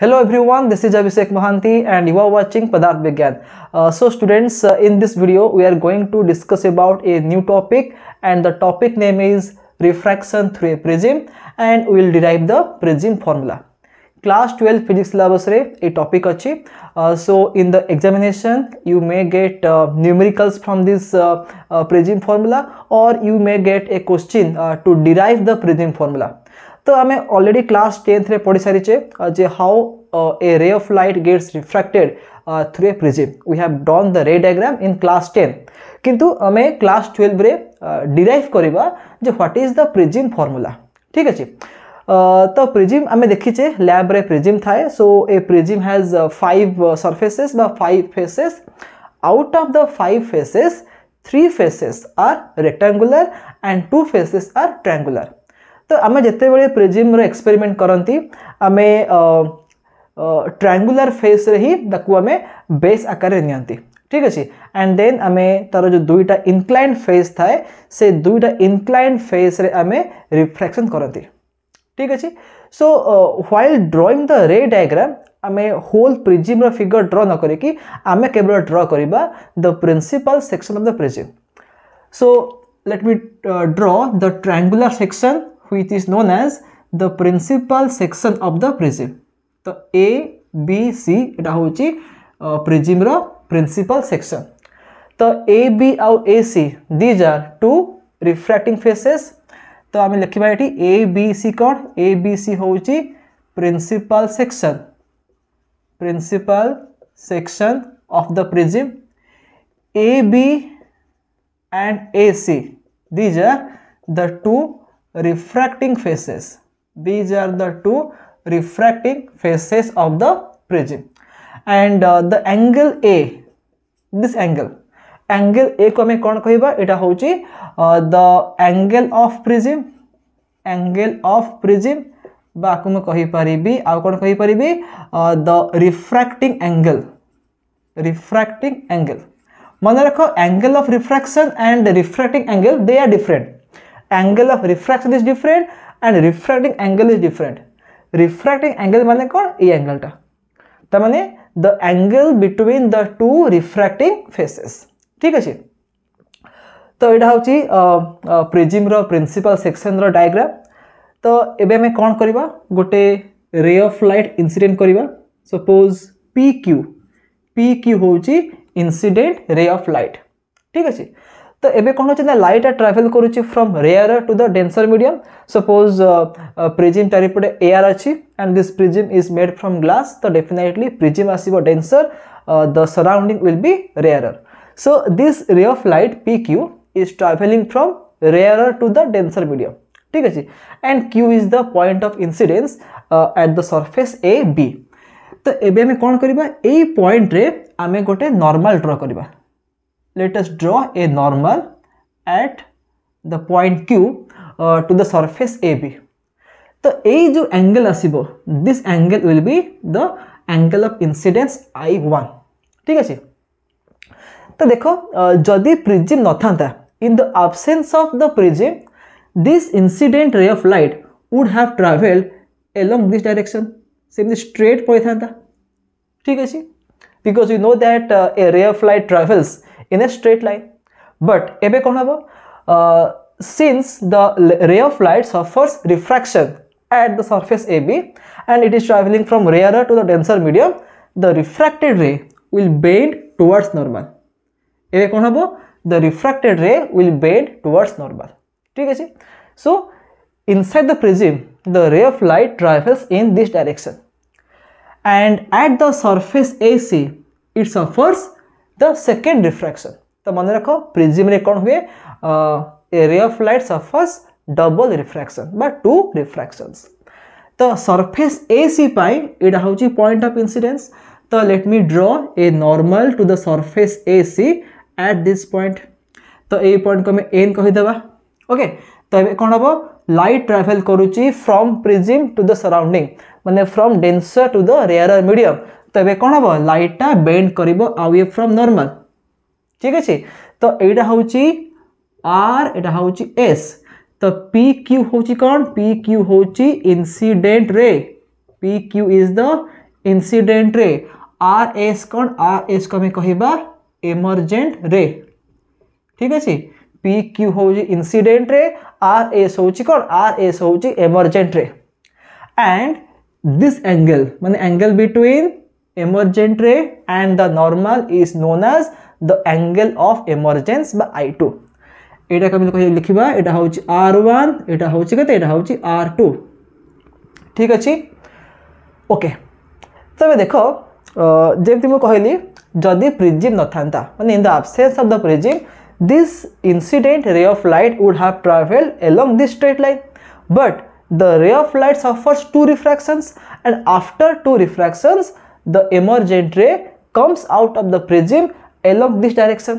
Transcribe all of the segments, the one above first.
Hello everyone, this is Abhishek Mahanti and you are watching Padarth Vigyan. Uh, so students, uh, in this video we are going to discuss about a new topic and the topic name is refraction through a prism and we will derive the prism formula. Class 12 physics syllabus re a topic achi. Uh, so in the examination you may get uh, numericals from this uh, uh, prism formula or you may get a question to derive the prism formula. तो आम already class tenth में पढ़ी सारी જે how a ray तो of light gets refracted through a prism we have done the ray diagram in class ten किंतु आम class twelve रे डिराइव करवा जे what is the prism formula ठीक अच्छे तो प्रिजिम आम देखीचे लैब रे थाए so a prism has five surfaces बा five faces out of the five faces three faces are rectangular and two faces are triangular ତ ଆମେ ଯେତେବେଳେ ପ୍ରିଜିମ୍ର ଏକ୍ସପେରିମେଣ୍ଟ କରନ୍ତି ଆମେ ଟ୍ରାଙ୍ଗୁଲାର ଫେସ୍ରେ ହିଁ ତାକୁ ଆମେ ବେସ୍ ଆକାରରେ ନିଅନ୍ତି ଠିକ୍ ଅଛି ଆଣ୍ଡ ଦେନ୍ ଆମେ ତା'ର ଯେଉଁ ଦୁଇଟା ଇନକ୍ଲାଇନ୍ ଫେଜ୍ ଥାଏ ସେ ଦୁଇଟା ଇନକ୍ଲାଇନ୍ ଫେଜ୍ରେ ଆମେ ରିଫ୍ରାକ୍ସନ୍ କରନ୍ତି ଠିକ୍ ଅଛି ସୋ ହ୍ୱାଇଲ୍ ଡ୍ରଇଂ ଦ ରେ ଡାୟଗ୍ରାମ୍ ଆମେ ହୋଲ୍ ପ୍ରିଜିମ୍ର ଫିଗର୍ ଡ୍ର ନ କରିକି ଆମେ କେବଳ ଡ୍ର କରିବା the principal section of the prism so let me draw the triangular section which is known as the principal section of the prism तो ए बी सी एटा हूँ प्रिजिम प्रिंसिपल सेक्शन तो A B आउ A C these are two refracting faces तो आम लिखा ये ए B सी कौन ए बी सी हूँ principal section principal section of the prism A B and A C these are the two refracting faces These are the two refracting faces of the prism. And the uh, the A A, this angle, angle को हमें कौन कहिबा एटा होची the angle of prism angle of prism बा को मैं कहि परिबी आ कोन कहि परिबी the refracting angle refracting angle मन रखो angle of refraction and refracting angle they are different angle of refraction is different and refracting angle is different refracting angle मैंने कौन ये एंगलटा मैंने the angle between the two refracting faces ठीक अच्छे तो यहाँ हूँ प्रिजिम्र प्रिन्सीपाल सेक्शन डायग्राम तो ये आम तो कौन करवा गोटे रे ऑफ लाइट इंसिडेंट करवा suppose P Q P Q हूँ इंसिडेंट रे ऑफ लाइट ठीक अच्छे ତ ଏବେ କଣ ହେଉଛି ନା લાઇટ આ ટ્રાવેલ કરુચી from rare to the denser medium suppose prism ટારી પଟେ એઆર ଅଛି and this prism is made from glass તો ડેફિનેટલી પ્રિઝમ આસીବ denser the surrounding will be rarer so this ray of light P Q is travelling from rarer to the denser medium ଠିକ୍ ଅଛି and Q is the point of incidence at the surface A B ତ ଏବେ ଆମେ କ'ଣ କରିବା ଏଇ ପଏଣ୍ଟରେ ଆମେ ଗୋଟେ ନର୍ମାଲ୍ ଡ୍ର କରିବା let us draw a normal at the point q uh, to the surface ab the a jo angle asibo this angle will be the angle of incidence i1 thik ache to dekho jodi prism nathanta in the absence of the prism this incident ray of light would have traveled along this direction same straight poithanta thik ache because we know that uh, a ray of light travels in a straight line. But ebe uh, Since the ray of light suffers refraction at the surface AB and it is traveling from rarer to the denser medium, the refracted ray will bend towards normal. Ebe The refracted ray will bend towards normal. So inside the prism, the ray of light travels in this direction and at the surface AC, it suffers the second refraction तो मन रख prism रे कौन हुए ray of light suffers double refraction बा two refractions तो surface A C पाई एटा हूँ पॉइंट ऑफ इंसिडेंस तो let me draw a normal to the surface A C at this point तो ए पॉइंट को एन कहीदेवा ओके तो ये कौन हम लाइट ट्राभेल करुच्ची from prism to the surrounding मैंने from denser to the rare medium तेरे कौन हम लाइटा बेड कर आउ ये फ्रम नर्माल ठीक अच्छे तो यहाँ हूँ आर एटा हूँ एस तो पी क्यू हूँ कौन पी क्यू हूँ incident ray P Q is the incident ray R S कौन आर एस को हमें कह इमरजेट रे ठीक अच्छे पी क्यू हूँ इनसीडेट रे आर एस हूँ कौन आर एस हूँ emergent ray and this angle मान angle between emergent ray and the normal is known as the angle of emergence by I2 এটা কেমন কই লিখিবা এটা হচ্ছে R1 এটা হচ্ছে কত এটা হচ্ছে R2 ঠিক আছে ওকে তবে দেখো যেমতি মু কইলি যদি প্রিজিম নথান্তা মানে in the absence of the prism this incident ray of light would have travelled along this straight line but the ray of light suffers two refractions and after two refractions the emergent ray comes out of the prism along this direction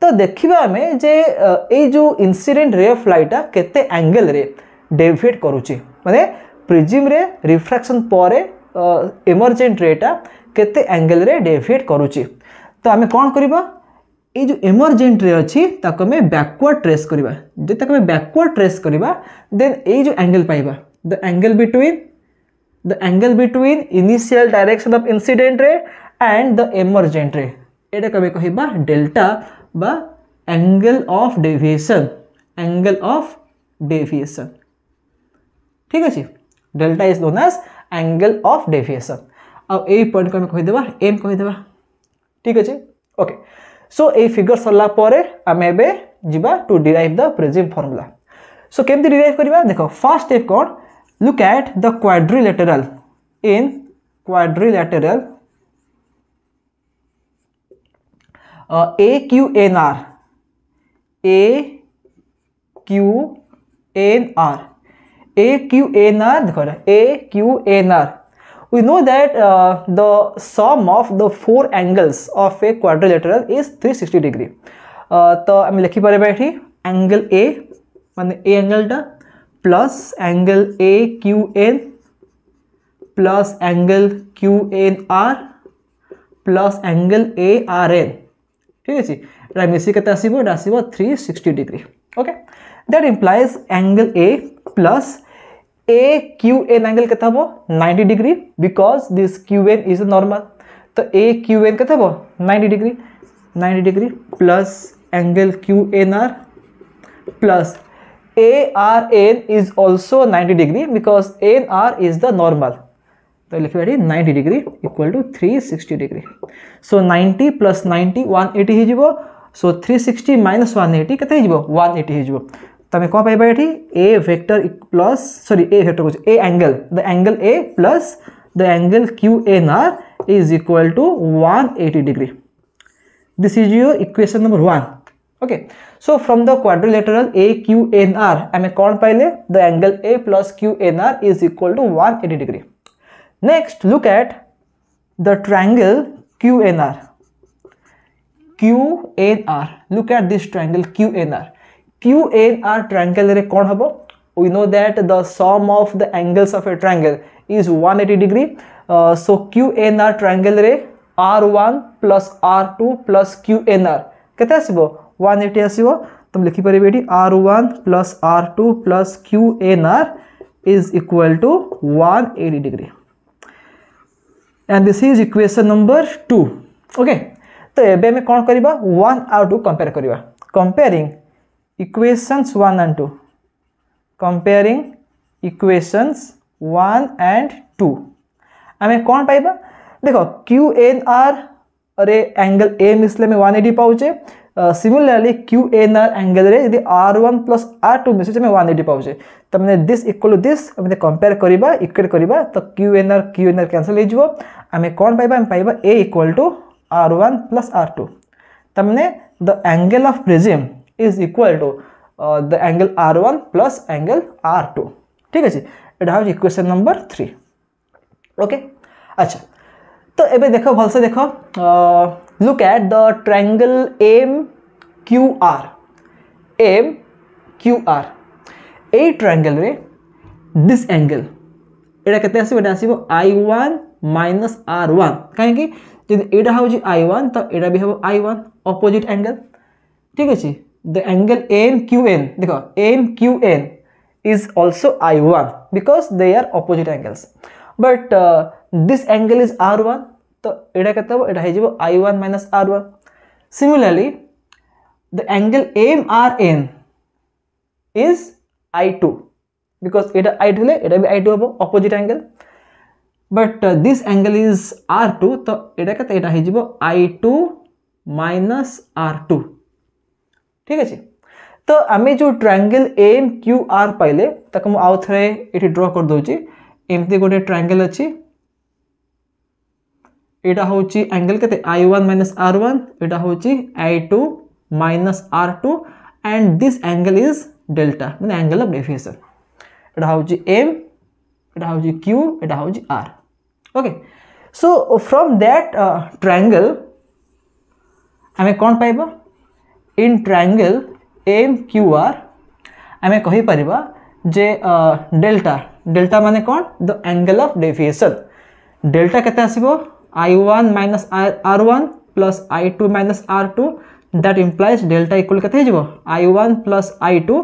तो देखिबा हमें जे ए जो incident ray of light केते angle रे deviate करूची माने प्रिज्म रे रिफ्रैक्शन पर इमर्जेंट रेटा केते एंगल रे डेविएट करूची तो आमे कोन करबा ए जो इमर्जेंट रे अछि ताको में बैकवर्ड ट्रेस करबा जे ताको में बैकवर्ड ट्रेस करबा देन ए जो एंगल पाइबा the angle between the angle between initial direction of incident ray and the emergent ray एटा कबे कहिबा डेल्टा बा angle of deviation angle of deviation ठीक अच्छे delta is known as angle of deviation अब ए पॉइंट को हम कहि देबा एम कहि देबा ठीक अच्छे ओके सो ए फिगर सल्ला परे आमे बे जीबा to derive the present formula so केमती डिराइव करबा देखो फर्स्ट स्टेप कोन look at the quadrilateral in quadrilateral uh, a a a q q q n n n r r AQNR AQNR a q n r we know that uh, the sum of the four angles of a quadrilateral is 360 degree uh, to ami likhi पारे बैठी angle a mane a angle ta plus angle A Q N plus angle Q N R plus angle A R N ठीक है मिसी कैसे आसो sixty degree okay that implies angle A plus A Q N angle के हम 90 degree because this Q N is normal तो A Q N के हम 90 degree ninety degree plus angle Q N R plus A R N is also ninety degree because N R is the normal तो लिखे तो बैठी ninety degree equal to three sixty degree so ninety plus ninety one eighty हो so three sixty minus one eighty के one eighty हो तुम्हें कौन पाइबा ये ए वेक्टर प्लस सरी ए वेक्टर कह A angle the angle A plus the angle Q N R is equal to one eighty degree this is your equation number one okay So from the quadrilateral AQNR, I mean compile the angle A plus QNR is equal to 180 degree. Next, look at the triangle QNR. QNR. Look at this triangle QNR. QNR triangle re kon We know that the sum of the angles of a triangle is 180 degree. Uh, so QNR triangle re R1 plus R2 plus QNR. Kete one eighty आसो तुम लिखिपर ये R one plus R two plus Q N R is equal to one eighty degree and this is equation number two okay तो ये आम कौन करवा one two compare करवा comparing equations one and two comparing equations one and two आम कौन पाइबा देख क्यू एन आर रे एंगल ए मिसले में वन एटी पाचे similarly Q N R angle रे यदि R one plus R two मिसले में वन एटी पाचे तो मैंने this equal to this compare करवा इक्वेट करवा तो Q N R Q N R cancel होमें कौन पाइबा पाइबा A equal to R one plus R two तो मैंने the angle of prism is equal to the angle R one plus angle R two ठीक अच्छे यहाँ हूँ इक्वेसन नंबर थ्री ओके अच्छा तो ये देख भलसे देख look at the triangle M Q R M Q R ए ट्रायंगल रे दिस एंगल एटा के आस I one minus R one कहीं एटा हूँ आई ओन तो यहाँ भी हम आई ओन अपोजिट एंगल ठीक अच्छे the angle M Q N देख M Q N is also I one because they are opposite angles but this angle is R one तो यहाँ कत I one minus R one similarly the angle M R N is I two because ये I two ये भी I two हम opposite angle but this angle is R two तो यहाँ कत I two minus R two ठीक अच्छे तो आम जो ट्रायंगल एम क्यू आर पाइले मुझे ड्र करदे एमती गोटे ट्रायंगल अच्छी यहाँ हूँ एंगल के I one minus R one यहाँ minus R two and this angle is delta मैं एंगल अफ डेफिनेसन यहाँ हूँ एम यहाँ हूँ क्यू यहाँ हूँ R okay so from that triangle आम कौन पाइब in triangle M Q R आम कहीपर जे डेल्टा डेल्टा मान कौन the angle of deviation delta के आसो I minus minus R i2 plus I two minus R two that i1 delta i2 के I one plus I two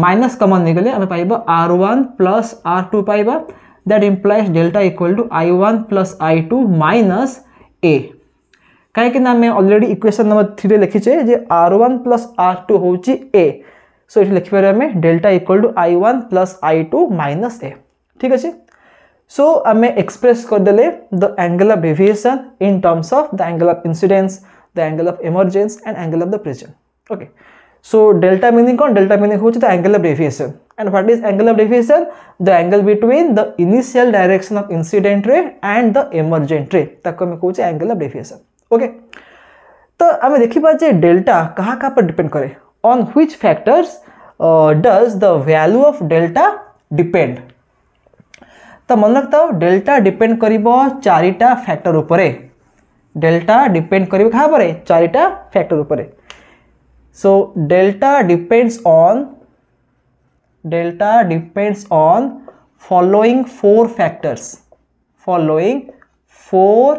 minus common r2 पाई आम पाइबा R one plus R two पाइबा that implies delta equal to I one plus I two minus A कहीं already number three लिखीचे जे R plus plus R two हूँ A so ये लिखिपर आम delta equal to I one plus I two minus A ठीक अच्छे so आम एक्सप्रेस करदे the angle of डेभीएसन in terms of the angle of incidence the angle of emergence and angle of the prism okay so delta meaning कौन delta meaning हूँ the angle of deviation and what is angle of deviation the angle between the initial direction of incident ray and the इमरजेन्ट रे कौन angle of डेसन okay तो आम देखा जे delta क्या क्या पर can which factors does the value of delta depend तो मन रखता हो डेल्टा डिपेंड कर चारिटा फैक्टर उपर डेल्टा डिपेंड कर चारिटा फैक्टर उपर so delta depends on delta depends on following four factors following four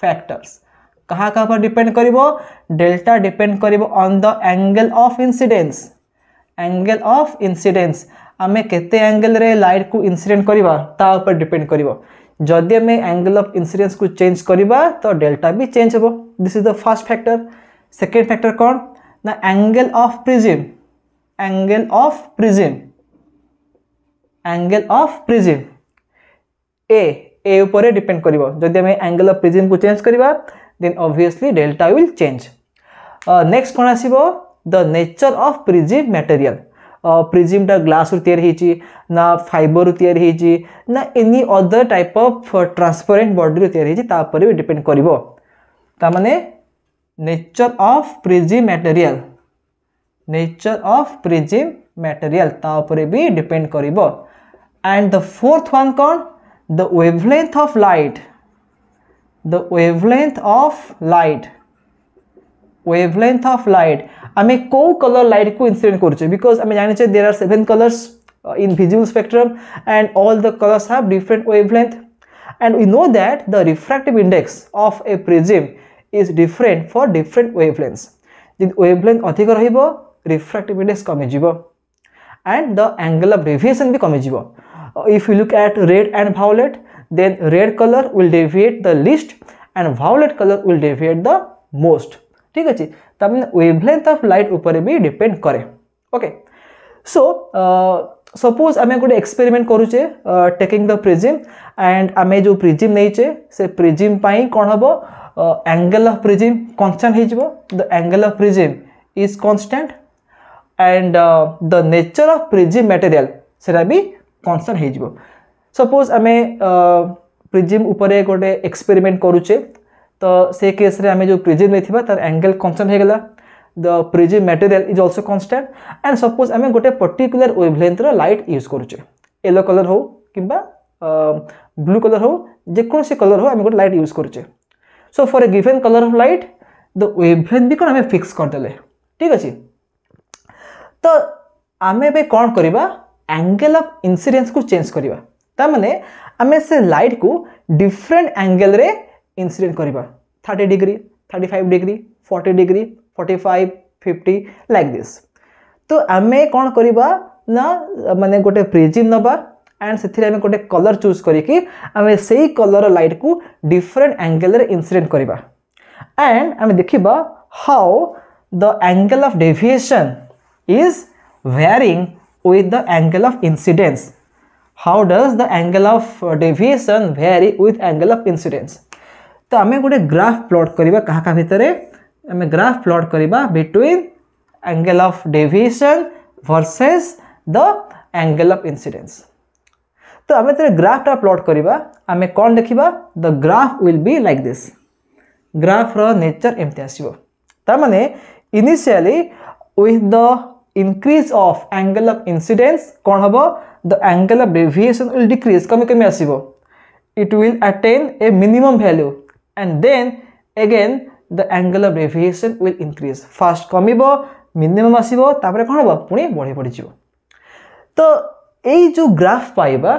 factors कहाँ कहाँ पर डिपेंड कर डेल्टा डिपेंड कर angle of incidence angle of incidence आम के एंगेल लाइट को इनसीडेट करवा डिपेड कर जदि आम एंगल अफ इनसीडेन्स को चेंज करवा तो डेल्टा भी चेंज हे this is the first factor second factor कौन ना angle of prism angle of prism angle of prism ए ए ऊपर डिपेंड कर एंगल अफ प्रिजिम को चेंज करवा then obviously delta will change next कौन आस the nature of prism material प्रिजिमटा ग्लास रु तैयार ना फाइबर रु तैयार ना any other type of transparent body रु तैयार भी डिपेंड कर nature of prism material nature of prism material material भी डिपेंड कर एंड द फोर्थ वन कौन the wavelength of light the wavelength of light wavelength of light co-colour light. Colour incident incident because because আমি জানিছে There are seven colours uh, in visual spectrum, and all the colours have different wavelength. and we know that the refractive index of a prism is different for different wavelengths The wavelength adhika rahibo refractive index kami jibo and the angle of deviation bhi kami jibo if you look at red and violet then red color will deviate the least and violet color will deviate the most ठीक अच्छे তার মানে of light light উপরে বি depend করে okay suppose आम गोटे experiment करुचे टेकिंग द प्रिजिम एंड आम जो प्रिजिम नहींचे से प्रिजिम कौन हम एंगल अफ प्रिजिम कन्स्टाट हो the angle of prism is constant and the nature of prism material से भी कन्स्टाट हो सपोज आम प्रिजिम उपर गोटे एक्सपेरिमेंट करूचे ତ ସେ କେସ୍ରେ ଆମେ ଯେଉଁ ପ୍ରିଜିମ୍ ନେଇଥିବା ତା'ର ଆଙ୍ଗେଲ୍ କନଷ୍ଟାଣ୍ଟ ହେଇଗଲା the prism material is also constant and suppose ଆମେ ଗୋଟେ ପର୍ଟିକୁଲାର ୱେଭଲେନ୍ଥର ଲାଇଟ୍ ୟୁଜ୍ କରୁଛେ ୟେଲୋ କଲର୍ ହେଉ କିମ୍ବା ବ୍ଲୁ କଲର୍ ହେଉ ଯେକୌଣସି କଲର୍ ହେଉ ଆମେ ଗୋଟେ ଲାଇଟ୍ ୟୁଜ୍ କରୁଛେ so for a given colour of light the wavelength ବି କ'ଣ ଆମେ ଫିକ୍ସ କରିଦେଲେ ଠିକ୍ ଅଛି ତ ଆମେ ଏବେ କ'ଣ କରିବା ଆଙ୍ଗେଲ୍ ଅଫ୍ ଇନ୍ସିଡେନ୍ସକୁ ଚେଞ୍ଜ କରିବା ତାମାନେ ଆମେ ସେ ଲାଇଟ୍କୁ ଡିଫରେଣ୍ଟ ଆଙ୍ଗେଲ୍ରେ इनसीडेट करवा thirty degree thirty five degree forty degree forty five fifty like this तो आम कौन करवा मैंने गोटे प्रिजिम नवा एंड से आम गोटे कलर चूज करके कलर लाइट को डिफरेन्ट आंगेल इनसीडेट करवा एंड आम देख how the angle of deviation is varying with the angle of incidence how does the angle of deviation vary with angle of incidence तो आम गोटे graph plot करवा क्या क्या भितर आम ग्राफ प्लट करवा between angle of deviation versus the angle of incidence तो आम जो ग्राफ्टा प्लट करवा आम कौन देखा the graph will be like this ग्राफ्र नेचर एमती आसो तारने initially with the increase of angle of incidence कौन हम the angle of deviation will decrease कमी कमी आसो it will attain a minimum value and then again the angular deviation will increase first কমিব minimum আসিব তারপরে কোন হবো পুনি বড়ি বড়ি যাব তো এই যে গ্রাফ পাইবা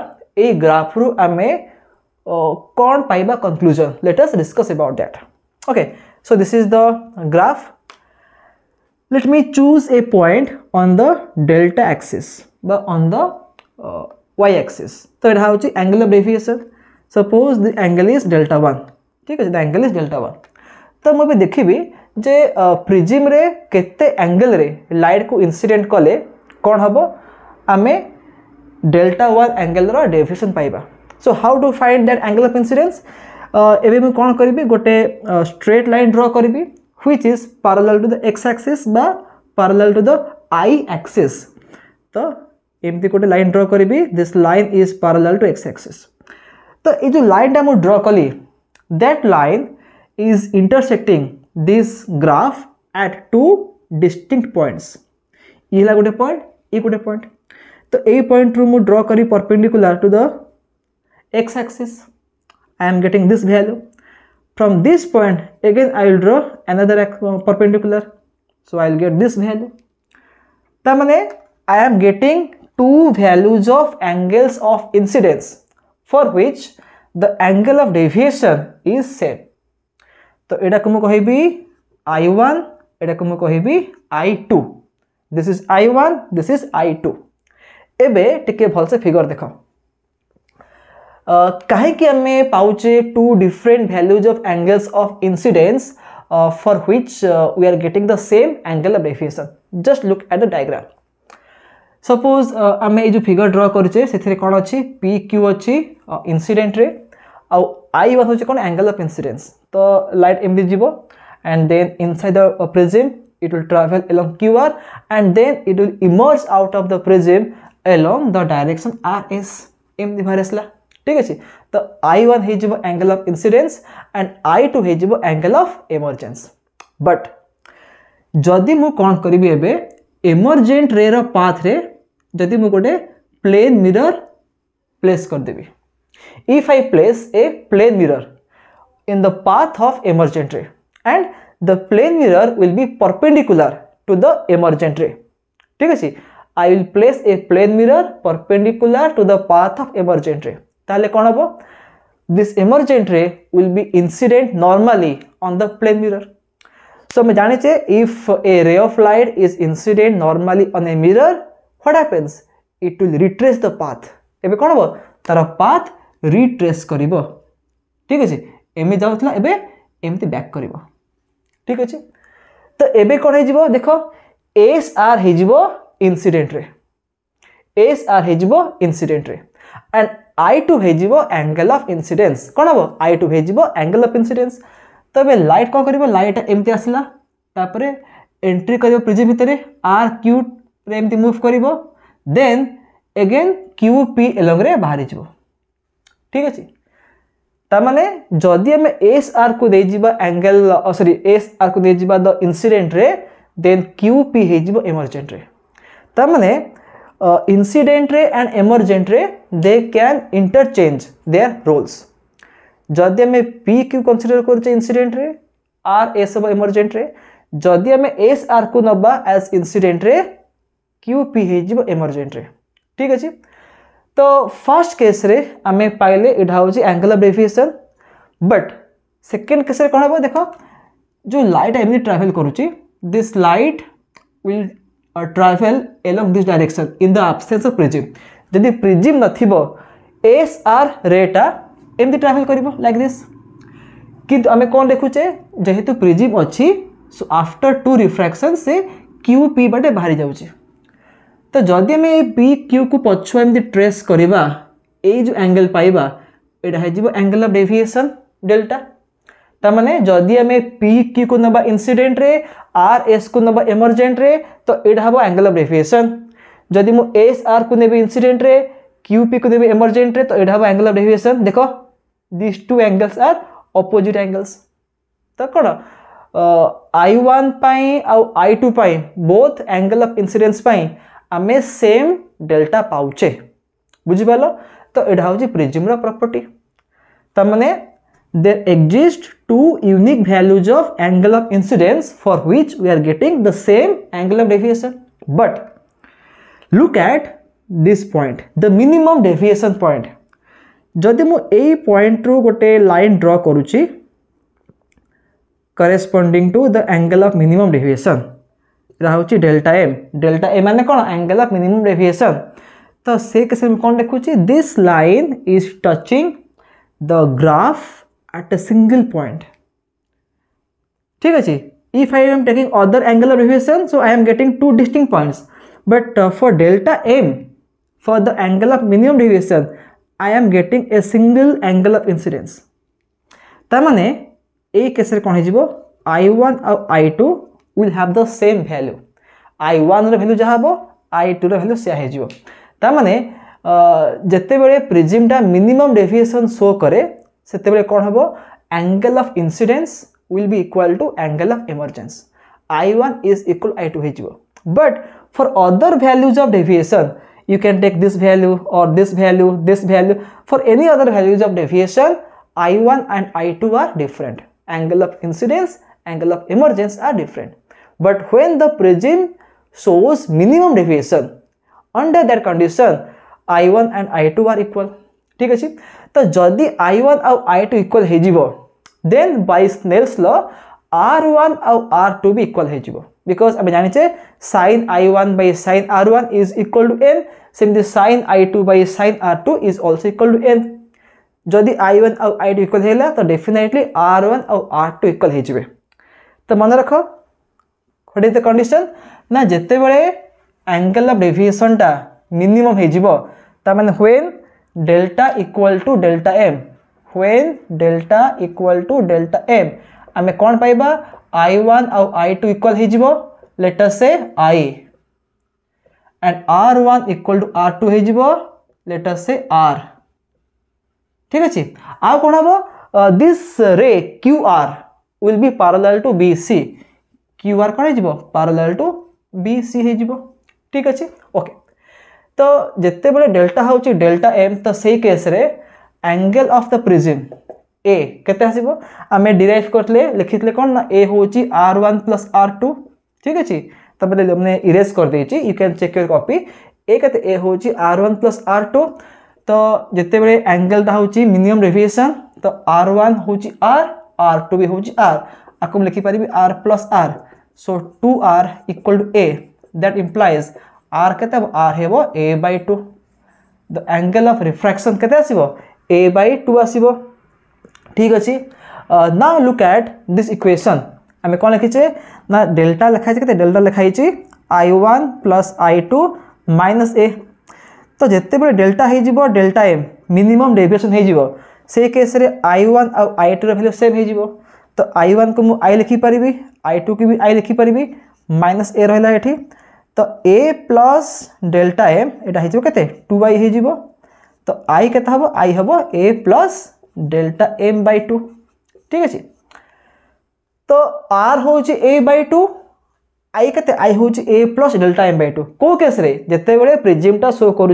এই গ্রাফ রু আমি কোন পাইবা Conclusion. Let us discuss about that. okay so this is the graph let me choose a point on the delta axis but on the uh, y axis so it how angular deviation suppose the angle is delta 1 ঠিক আছে the angle is delta one ତ ମୁଁ ଏବେ ଦେଖିବି ଯେ ପ୍ରିଜିମ୍ରେ କେତେ ଆଙ୍ଗେଲ୍ରେ ଲାଇଟ୍କୁ incident କଲେ କ'ଣ ହେବ ଆମେ ଡେଲ୍ଟା ୱାନ୍ ଆଙ୍ଗେଲ୍ର ଡେଭିଏସନ୍ ପାଇବା so how to find that angle of incidence ଏବେ ମୁଁ କ'ଣ କରିବି ଗୋଟେ ଷ୍ଟ୍ରେଟ୍ ଲାଇନ୍ ଡ୍ର କରିବି which is parallel to the X axis ବା parallel to the Y axis ତ ଏମିତି ଗୋଟେ ଲାଇନ୍ ଡ୍ର କରିବି this line is parallel to X axis ତ ଏଇ ଯେଉଁ ଲାଇନ୍ଟା ମୁଁ ଡ୍ର କଲି that line is intersecting this graph at two distinct points e la gote point e gote point to a point ru mu draw kari perpendicular to the x axis i am getting this value from this point again i will draw another perpendicular so i will get this value tamane i am getting two values of angles of incidence for which the angle of deviation is same. तो एटा को मु आई I1 एटा को मु कहबी I two is I1 this is I2 एबे टिके भल से फिगर देख काहे पाचे two different values of angles of incidence for which we are getting the same angle of deviation just look at the diagram suppose आम ये figure ड्र करे से कौन अच्छी पी क्यू अच्छी इनसीडेन्ट्रे ଆଉ ଆଇ ୱାନ୍ ହେଉଛି କ'ଣ ଆଙ୍ଗଲ୍ ଅଫ୍ ଇନ୍ସିଡେନ୍ସ ତ ଲାଇଟ୍ ଏମିତି ଯିବ and then inside the prism it travel along Q R and then it will emerge out of the prism along the direction RS এমনি ভাবে আসলা ঠিক আছে তো আই ওয়ান হয়েযিব angle of incidence and I two হয়েযিব angle of emergence but যদি মু কোণ করিবি এবে এমর্জেন্ট রে র পাথরে যদি মু গোটে প্লেন মিরর প্লেস করিদেবি if I place a plane mirror in the path of emergent ray and the plane mirror will be perpendicular to the emergent ray. ठीक है I will place a plane mirror perpendicular to the path of emergent ray. ताहले कौन अब this emergent ray will be incident normally on the plane mirror. So मैं जाने चाहिए if a ray of light is incident normally on a mirror, what happens? It will retrace the path. एबे कौन अब तारा path retrace कर ठीक अच्छे एमि जाऊला एमती बैक कर ठीक अच्छे तो एवं कौन हो देख एस आर हो इनसीडेन्ट्रे एस आर हो इनसीडेन्ट्रे एंड आई टू हो एंगल अफ इनसीडेन्स कौन हम आई टू हो एंगल अफ इनसीडेन्स तो ये लाइट कौन कर लाइट एमती आसला तापर एंट्री कर प्रिज भितर आर क्यू एमती मुव कर देन एगेन क्यू पी एलंग्रे बाहरी जी ठीक अच्छे तमाने जदि आम एस आर को दे एंगेल सरी एस आर को दे इनसीडेन्ट्रे देन क्यूपी होमरजेन्ट्रे मैंने इनसीडेन्ट्रे एंड एमरजेन्ट्रे they can interchange their roles जदि आम पी क्यू कनसीडर करसीडेन्ट्रे आर एस हम एमरजेन्ट्रे जदि आम एस आर को नवा एज इनसीडेन्ट्रे क्यूपी होमरजेन्ट्रे ठीक अच्छे तो फर्स्ट केस रे आमे पाइले यहाँ हूँ angle of deviation but second case कौन हम देख जो लाइट एम ट्राभेल कर this light will travel along this direction in the absence of prism जदि प्रिजिम नस आर रेटा एमती ट्राभेल कर लाइक दिस् किंतु आम कौन देखुचे जेहेतु प्रिजिम अच्छी सो आफ्टर टू रिफ्राक्शन से क्यू पी बाटे बाहरी जाऊँगी तो जदि आम पी क्यू को पछुआ ट्रेस करवा जो एंगल पाइबा यहाँ हो एंगल अफ डेविएसन डेल्टा तमाने जदि आम पी क्यू को ना इनसीडेट आर एस को ना एमरजेन्ट्रे तो यहाँ हम आंगल अफ डेविएसन जदि मुझ एस आर को नेबी इनसीडेट्रे क्यू पी को नेबी एमरजेन्ट्रे तो यहाँ हम आंगल अफ डेफिएसन देख this two angles are opposite angles तो कौन आई वाई आई टू पाई बोथ एंगल अफ इनसीडेन्स आम सेम डेल्टा पाचे बुझिपाल तो यहाँ हूँ प्रिजिम्र प्रपर्टी मैंने there exist two unique values of angle of incidence for which we are getting the same angle of deviation but look at this point the minimum deviation point जदि मुझ point रू गोटे लाइन ड्र करुच्ची corresponding to the angle of minimum deviation हूँ delta M delta M मैंने कौन angle of minimum deviation तो से केस कौन देखुची this line is touching the graph at a single point ठीक अच्छे if I am taking other angle of deviation so I am getting two distinct points but for delta M for the angle of minimum deviation I am getting a single angle of incidence तेस कौन हो I one I two will have the same value. i र value ଯାହା ହେବ I2ର two value ସେୟା ହେଇଯିବ ତାମାନେ ଯେତେବେଳେ ପ୍ରିଜିମ୍ଟା ମିନିମମ୍ ଡେଭିଏସନ୍ ଶୋ କରେ ସେତେବେଳେ କ'ଣ ହେବ angle of incidence will be equal to angle of I one one is I two है ହେଇଯିବ But for other values of deviation, you can take this value or this value this value for any other values of deviation i1 and i2 are different angle of incidence angle of emergence are different But when the prism shows minimum deviation, under that condition, I1 and I2 are equal. ठीक अच्छे तो जदि I1 आउ I2 equal हो then बै Snell's ल R1 आउ R2 भी equal हो बिकज आम जाने sin I one by sin R one is equal to N same sin I two by sin R two is also equal to N जदि I one आउ I two equal तो definitely R one आउ R two equal हो मन रख what is the condition ना जिते बड़े आंगेल अफ डेभीएसनटा मिनिमम होन delta equal to delta M when delta equal to delta M आम कौन पाइबा आई वन आउ आई टू इक्वाल हो लेटर से I and R one equal to R two हो लेटर से आर ठीक अच्छे आ कौन हम this ray Q R will be parallel to B C Q R कौन हो पारालाल टू बी सी हो ठीक अच्छे ओके तो बड़े डेल्टा हूँ डेल्टा एम तो से केस्रे angle of the prism A के आसीबो आमे डिराइव लिखी थे कौन ना A R one plus two ठीक अच्छे तो मैंने इरेज कर दे you can check your copy A केते A R one plus two तो जिते बड़े एंगल हूँ मिनिमम डेविएशन तो हूँ आर आर टू भी हूँ आर आपको लिखिपरि R plus R so two R equal to A that implies R के आर हे A by two the angle of refraction के ए बै टू आसव ठीक अच्छे ना लुक एट दिस इक्वेशन आम कौन लिखीचे ना डेल्टा लिखाई कैसे डेल्टा लिखाई I one plus I two minus A तो जिते बड़े डेल्टा हो डेल्टा एम मिनिमम डेभिएसन हो case I one I two value same हो तो आई वन को आई लिखिपरि आई टू की भी आई लिखिपरि माइनस ए रहा ये तो ए प्लस डेल्टा एम यहाँ होते टू वाई हो तो आई के हम आई हम A plus delta M by two ठीक अच्छे तो आर हूँ ए बै टू आई के आई हूँ A plus delta M by two कौ केस जिते बड़े प्रिजिमटा शो कर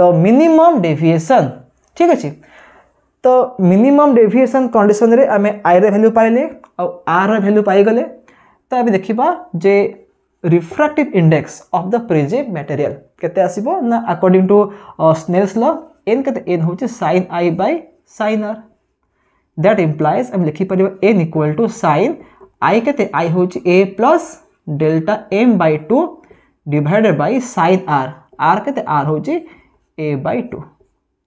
द मिनिमम डेभिएसन ठीक अच्छे तो मिनिमम डेଭିएसन कंडीशन रे आम आई रैल्यू पाइले आर भैल्यू पाइगले तो आम देखा जे refractive index of the prism material के आसो टू स्नेल्स ल एन के एन हूँ sin I by sin R that implies आम लिखिपर N equal to sin I के आई हूँ A plus delta M by two divided by sin R R के R हूँ ए बै टू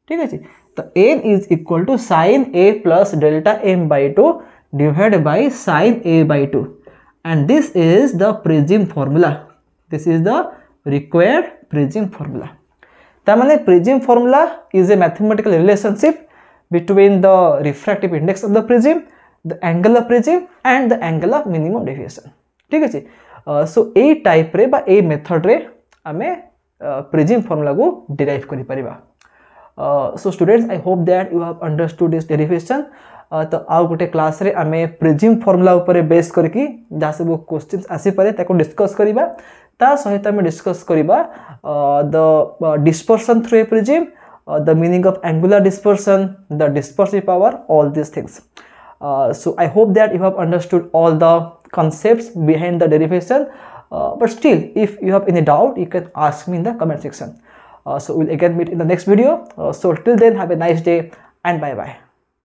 ठीक अच्छे तो N is equal to sine A plus delta M by two divide by sine A by two and this is the prism formula this is the required prism formula मैंने prism formula is a mathematical relationship between the refractive index of the prism the angle of prism and the angle of minimum deviation ठीक अच्छे so a type रे बा a method रे prism formula uh, को derive करि so students I hope that you have understood this derivation तो आउ गोटे क्लास रे आमे प्रिजिम फर्मुला बेस करके जहाँ सब क्वेश्चन आसी पारे ताको डिस्कस करिबा ता सहित आमे डिस्कस करिबा the dispersion through a prism the meaning of angular dispersion the dispersive power all this things so I hope that you have understood all the concepts behind the derivation but still if you have any doubt you can ask me in the comment section Uh, so we'll again meet in the next video uh, so till then have a nice day and bye bye